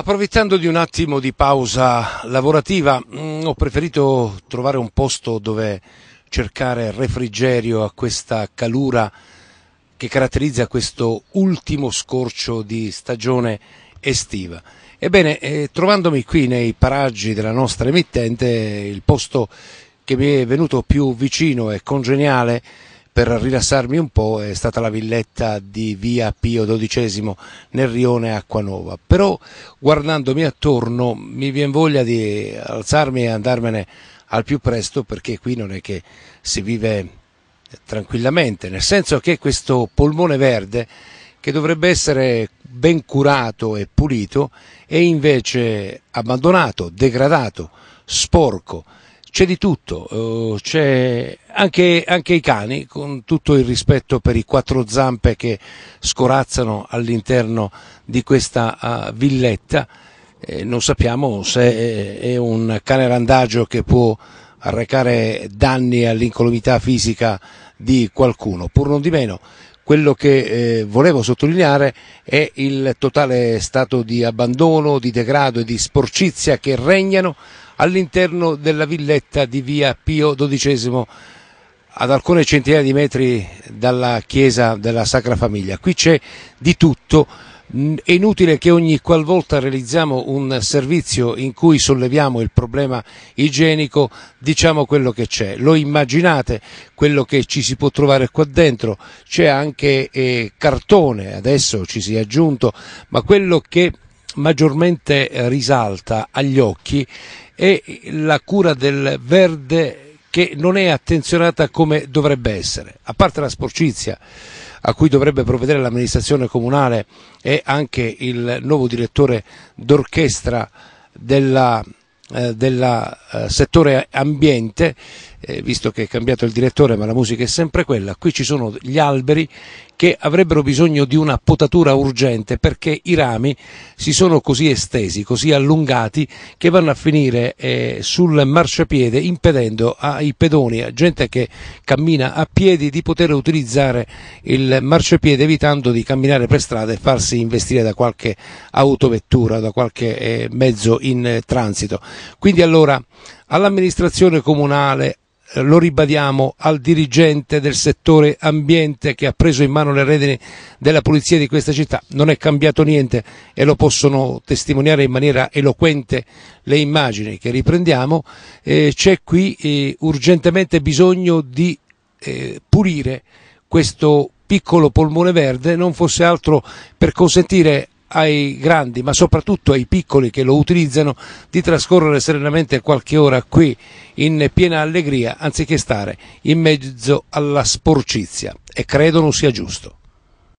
Approfittando di un attimo di pausa lavorativa, mm, ho preferito trovare un posto dove cercare refrigerio a questa calura che caratterizza questo ultimo scorcio di stagione estiva. Ebbene, eh, trovandomi qui nei paraggi della nostra emittente, il posto che mi è venuto più vicino e congeniale per rilassarmi un po' è stata la villetta di via Pio XII nel rione Acquanova, però guardandomi attorno mi viene voglia di alzarmi e andarmene al più presto perché qui non è che si vive tranquillamente, nel senso che questo polmone verde che dovrebbe essere ben curato e pulito è invece abbandonato, degradato, sporco c'è di tutto, eh, c'è anche, anche, i cani, con tutto il rispetto per i quattro zampe che scorazzano all'interno di questa eh, villetta. Eh, non sappiamo se è un cane randagio che può arrecare danni all'incolumità fisica di qualcuno. Pur non di meno, quello che eh, volevo sottolineare è il totale stato di abbandono, di degrado e di sporcizia che regnano all'interno della villetta di via Pio XII ad alcune centinaia di metri dalla chiesa della Sacra Famiglia. Qui c'è di tutto è inutile che ogni qualvolta realizziamo un servizio in cui solleviamo il problema igienico diciamo quello che c'è, lo immaginate quello che ci si può trovare qua dentro, c'è anche eh, cartone, adesso ci si è aggiunto, ma quello che maggiormente risalta agli occhi è la cura del verde che non è attenzionata come dovrebbe essere, a parte la sporcizia a cui dovrebbe provvedere l'amministrazione comunale e anche il nuovo direttore d'orchestra del eh, eh, settore ambiente eh, visto che è cambiato il direttore ma la musica è sempre quella, qui ci sono gli alberi che avrebbero bisogno di una potatura urgente perché i rami si sono così estesi, così allungati che vanno a finire eh, sul marciapiede impedendo ai pedoni, a gente che cammina a piedi di poter utilizzare il marciapiede evitando di camminare per strada e farsi investire da qualche autovettura, da qualche eh, mezzo in transito. Quindi allora all'amministrazione comunale, eh, lo ribadiamo, al dirigente del settore ambiente che ha preso in mano le redini della pulizia di questa città. Non è cambiato niente e lo possono testimoniare in maniera eloquente le immagini che riprendiamo. Eh, C'è qui eh, urgentemente bisogno di eh, pulire questo piccolo polmone verde, non fosse altro per consentire ai grandi ma soprattutto ai piccoli che lo utilizzano di trascorrere serenamente qualche ora qui in piena allegria anziché stare in mezzo alla sporcizia e credono sia giusto.